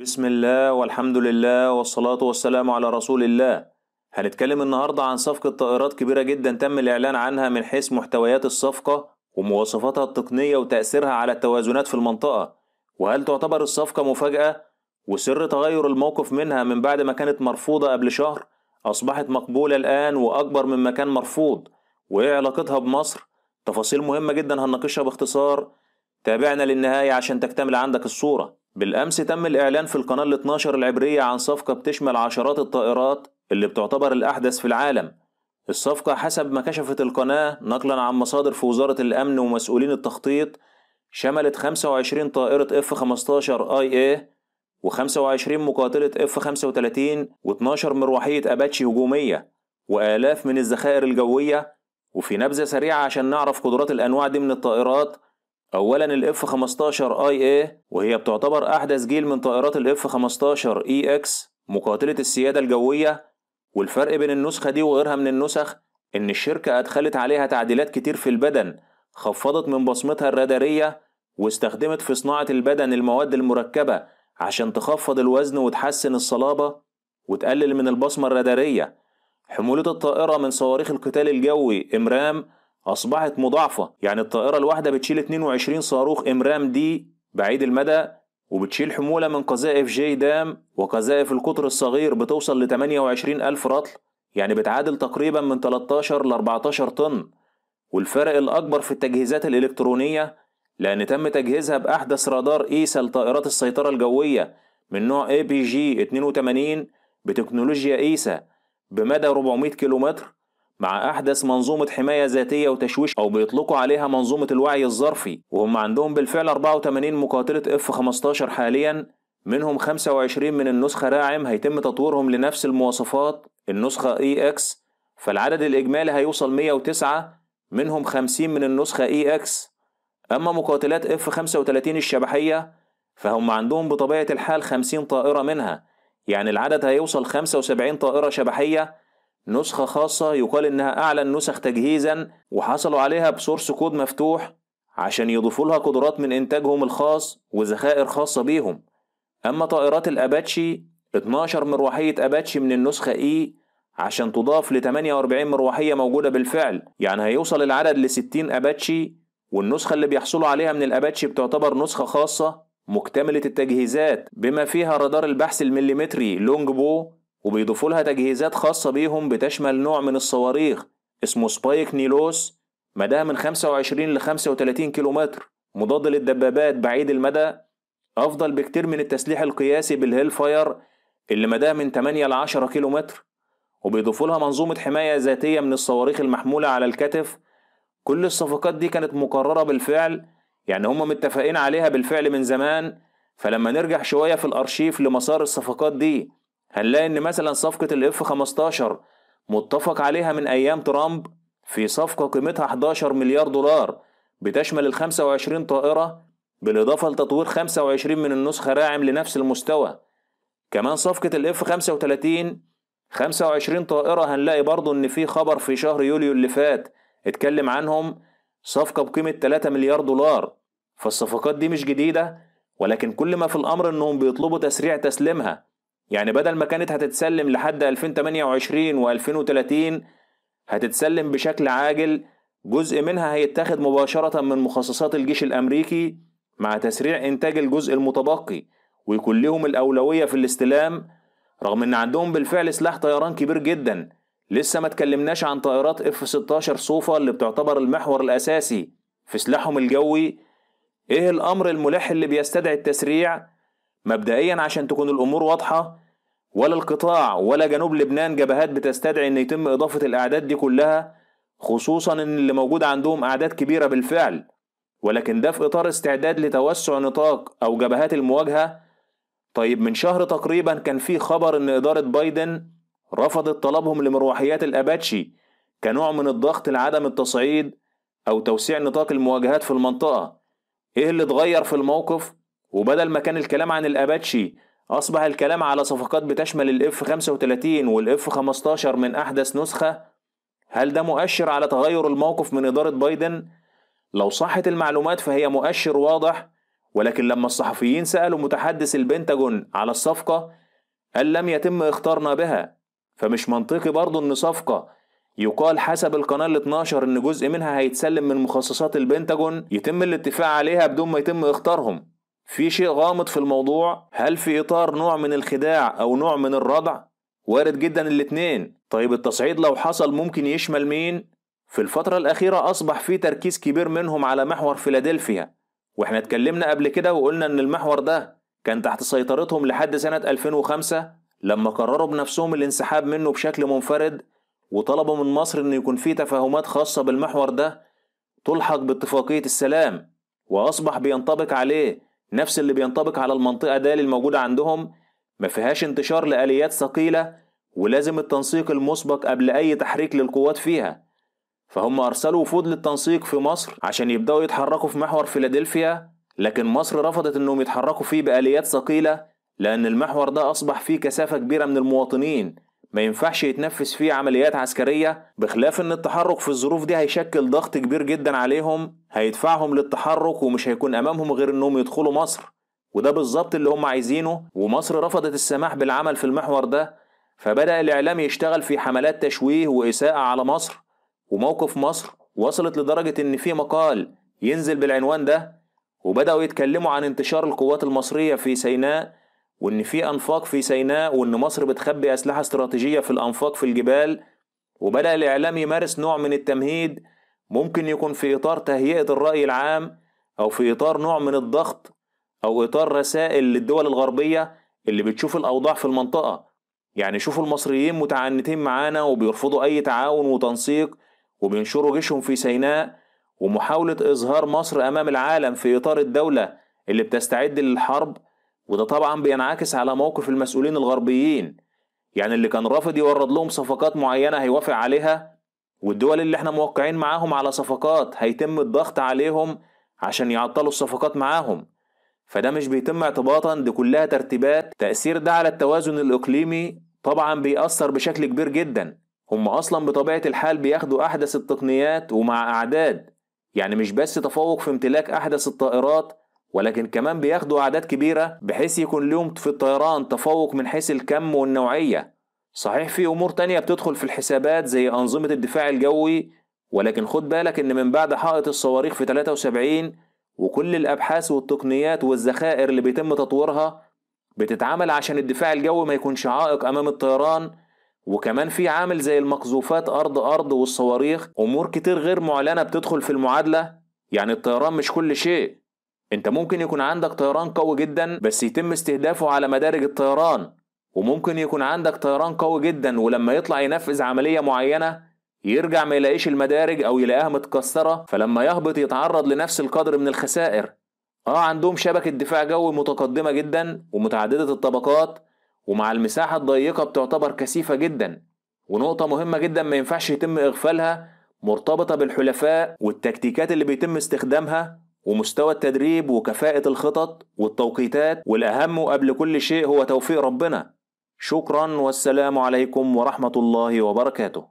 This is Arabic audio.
بسم الله والحمد لله والصلاة والسلام على رسول الله هنتكلم النهاردة عن صفقة طائرات كبيرة جدا تم الإعلان عنها من حيث محتويات الصفقة ومواصفاتها التقنية وتأثيرها على التوازنات في المنطقة وهل تعتبر الصفقة مفاجأة وسر تغير الموقف منها من بعد ما كانت مرفوضة قبل شهر أصبحت مقبولة الآن وأكبر مما كان مرفوض وإيه علاقتها بمصر تفاصيل مهمة جدا هنناقشها باختصار تابعنا للنهاية عشان تكتمل عندك الصورة بالأمس تم الإعلان في القناة الـ 12 العبرية عن صفقة بتشمل عشرات الطائرات اللي بتعتبر الأحدث في العالم الصفقة حسب ما كشفت القناة نقلا عن مصادر في وزارة الأمن ومسؤولين التخطيط شملت 25 طائرة اف 15 اي إيه و25 مقاتلة اف 35 و12 مروحية اباتشي هجومية وآلاف من الذخائر الجوية وفي نبذة سريعة عشان نعرف قدرات الأنواع دي من الطائرات أولا الاف 15 اي اي وهي بتعتبر أحدث جيل من طائرات الاف 15 اي اكس مقاتلة السيادة الجوية والفرق بين النسخة دي وغيرها من النسخ إن الشركة أدخلت عليها تعديلات كتير في البدن خفضت من بصمتها الرادارية واستخدمت في صناعة البدن المواد المركبة عشان تخفض الوزن وتحسن الصلابة وتقلل من البصمة الرادارية حمولة الطائرة من صواريخ القتال الجوي إمرام أصبحت مضاعفة يعني الطائرة الواحدة بتشيل 22 صاروخ إمرام دي بعيد المدى وبتشيل حمولة من قذائف جي دام وقذائف القطر الصغير بتوصل ل 28 ألف رطل يعني بتعادل تقريبا من 13 ل 14 طن والفرق الأكبر في التجهيزات الإلكترونية لأن تم تجهيزها بأحدث رادار إيسا لطائرات السيطرة الجوية من نوع اي بي جي 82 بتكنولوجيا إيسا بمدى 400 كيلومتر مع أحدث منظومة حماية ذاتية وتشويش أو بيطلقوا عليها منظومة الوعي الظرفي وهم عندهم بالفعل 84 مقاتلة اف 15 حاليا منهم 25 من النسخة راعم هيتم تطويرهم لنفس المواصفات النسخة اي اكس فالعدد الإجمالي هيوصل 109 منهم 50 من النسخة اي اكس أما مقاتلات اف 35 الشبحية فهم عندهم بطبيعة الحال 50 طائرة منها يعني العدد هيوصل 75 طائرة شبحية نسخة خاصة يقال إنها أعلى النسخ تجهيزا وحصلوا عليها بسورس كود مفتوح عشان يضيفوا لها قدرات من إنتاجهم الخاص وذخائر خاصة بيهم أما طائرات الأباتشي 12 مروحية أباتشي من النسخة E عشان تضاف ل 48 مروحية موجودة بالفعل يعني هيوصل العدد ل 60 أباتشي والنسخة اللي بيحصلوا عليها من الأباتشي بتعتبر نسخة خاصة مكتملة التجهيزات بما فيها رادار البحث المليمتري لونج بو وبيضيفوا لها تجهيزات خاصة بيهم بتشمل نوع من الصواريخ اسمه سبايك نيلوس مداها من 25 ل 35 كيلومتر مضاد للدبابات بعيد المدى أفضل بكتير من التسليح القياسي بالهيل فاير اللي مداها من 8 ل 10 كيلومتر وبيضيفوا لها منظومة حماية ذاتية من الصواريخ المحمولة على الكتف كل الصفقات دي كانت مقررة بالفعل يعني هم متفقين عليها بالفعل من زمان فلما نرجع شوية في الأرشيف لمسار الصفقات دي هنلاقي ان مثلا صفقة الاف 15 متفق عليها من ايام ترامب في صفقة قيمتها 11 مليار دولار بتشمل ال 25 طائرة بالاضافة لتطوير 25 من النسخة راعم لنفس المستوى كمان صفقة الاف 35 25 طائرة هنلاقي برضه ان في خبر في شهر يوليو اللي فات اتكلم عنهم صفقة بقيمة 3 مليار دولار فالصفقات دي مش جديدة ولكن كل ما في الأمر إنهم بيطلبوا تسريع تسليمها يعني بدل ما كانت هتتسلم لحد 2028 و2030 هتتسلم بشكل عاجل جزء منها هيتاخد مباشرة من مخصصات الجيش الأمريكي مع تسريع إنتاج الجزء المتبقي ويكون لهم الأولوية في الاستلام رغم إن عندهم بالفعل سلاح طيران كبير جدا لسه ما تكلمناش عن طائرات اف 16 صوفا اللي بتعتبر المحور الأساسي في سلاحهم الجوي إيه الأمر الملح اللي بيستدعي التسريع مبدئيا عشان تكون الأمور واضحة ولا القطاع ولا جنوب لبنان جبهات بتستدعي أن يتم إضافة الأعداد دي كلها خصوصا أن اللي موجود عندهم أعداد كبيرة بالفعل ولكن ده في إطار استعداد لتوسع نطاق أو جبهات المواجهة طيب من شهر تقريبا كان في خبر أن إدارة بايدن رفضت طلبهم لمروحيات الأباتشي كنوع من الضغط لعدم التصعيد أو توسيع نطاق المواجهات في المنطقة إيه اللي اتغير في الموقف وبدل ما كان الكلام عن الاباتشي اصبح الكلام على صفقات بتشمل الاف 35 والاف 15 من احدث نسخه هل ده مؤشر على تغير الموقف من اداره بايدن لو صحت المعلومات فهي مؤشر واضح ولكن لما الصحفيين سالوا متحدث البنتاجون على الصفقه قال لم يتم اختارنا بها فمش منطقي برضه ان صفقه يقال حسب القناة ال 12 إن جزء منها هيتسلم من مخصصات البنتاجون يتم الاتفاق عليها بدون ما يتم إختارهم في شيء غامض في الموضوع هل في إطار نوع من الخداع أو نوع من الردع وارد جدا الاتنين طيب التصعيد لو حصل ممكن يشمل مين في الفترة الأخيرة أصبح في تركيز كبير منهم على محور فيلادلفيا واحنا اتكلمنا قبل كده وقلنا ان المحور ده كان تحت سيطرتهم لحد سنة 2005 لما قرروا بنفسهم الانسحاب منه بشكل منفرد وطلبوا من مصر ان يكون في تفاهمات خاصة بالمحور ده تلحق باتفاقية السلام وأصبح بينطبق عليه نفس اللي بينطبق على المنطقة دال الموجودة عندهم ما فيهاش انتشار لآليات ثقيلة ولازم التنسيق المسبق قبل أي تحريك للقوات فيها فهم أرسلوا وفود للتنسيق في مصر عشان يبدأوا يتحركوا في محور فيلادلفيا لكن مصر رفضت إنهم يتحركوا فيه بآليات ثقيلة لأن المحور ده أصبح فيه كثافة كبيرة من المواطنين ما ينفعش يتنفذ فيه عمليات عسكرية بخلاف ان التحرك في الظروف دي هيشكل ضغط كبير جدا عليهم هيدفعهم للتحرك ومش هيكون امامهم غير انهم يدخلوا مصر وده بالظبط اللي هم عايزينه ومصر رفضت السماح بالعمل في المحور ده فبدأ الإعلام يشتغل في حملات تشويه وإساءة على مصر وموقف مصر وصلت لدرجة إن في مقال ينزل بالعنوان ده وبدأوا يتكلموا عن انتشار القوات المصرية في سيناء وإن في أنفاق في سيناء وإن مصر بتخبي أسلحة استراتيجية في الأنفاق في الجبال وبدأ الإعلام يمارس نوع من التمهيد ممكن يكون في إطار تهيئة الرأي العام أو في إطار نوع من الضغط أو إطار رسائل للدول الغربية اللي بتشوف الأوضاع في المنطقة يعني شوفوا المصريين متعنتين معانا وبيرفضوا أي تعاون وتنسيق وبينشروا جيشهم في سيناء ومحاولة إظهار مصر أمام العالم في إطار الدولة اللي بتستعد للحرب وده طبعا بينعكس على موقف المسؤولين الغربيين يعني اللي كان رافض يورد لهم صفقات معينة هيوافق عليها والدول اللي احنا موقعين معاهم على صفقات هيتم الضغط عليهم عشان يعطلوا الصفقات معاهم فده مش بيتم اعتباطا دي كلها ترتيبات تأثير ده على التوازن الإقليمي طبعا بيأثر بشكل كبير جدا هم أصلا بطبيعة الحال بياخدوا أحدث التقنيات ومع أعداد يعني مش بس تفوق في امتلاك أحدث الطائرات ولكن كمان بياخدوا أعداد كبيرة بحيث يكون لهم في الطيران تفوق من حيث الكم والنوعية صحيح في أمور تانية بتدخل في الحسابات زي أنظمة الدفاع الجوي ولكن خد بالك إن من بعد حائط الصواريخ في 73 وكل الأبحاث والتقنيات والذخائر اللي بيتم تطويرها بتتعمل عشان الدفاع الجوي ما يكونش عائق أمام الطيران وكمان في عامل زي المقذوفات أرض أرض والصواريخ أمور كتير غير معلنة بتدخل في المعادلة يعني الطيران مش كل شيء انت ممكن يكون عندك طيران قوي جدا بس يتم استهدافه على مدارج الطيران وممكن يكون عندك طيران قوي جدا ولما يطلع ينفذ عملية معينة يرجع ما يلاقيش المدارج او يلاقيها متكسرة فلما يهبط يتعرض لنفس القدر من الخسائر اه عندهم شبكة دفاع جوي متقدمة جدا ومتعددة الطبقات ومع المساحة الضيقة بتعتبر كثيفة جدا ونقطة مهمة جدا ما ينفعش يتم إغفالها مرتبطة بالحلفاء والتكتيكات اللي بيتم استخدامها ومستوى التدريب وكفاءة الخطط والتوقيتات والأهم قبل كل شيء هو توفيق ربنا شكرا والسلام عليكم ورحمة الله وبركاته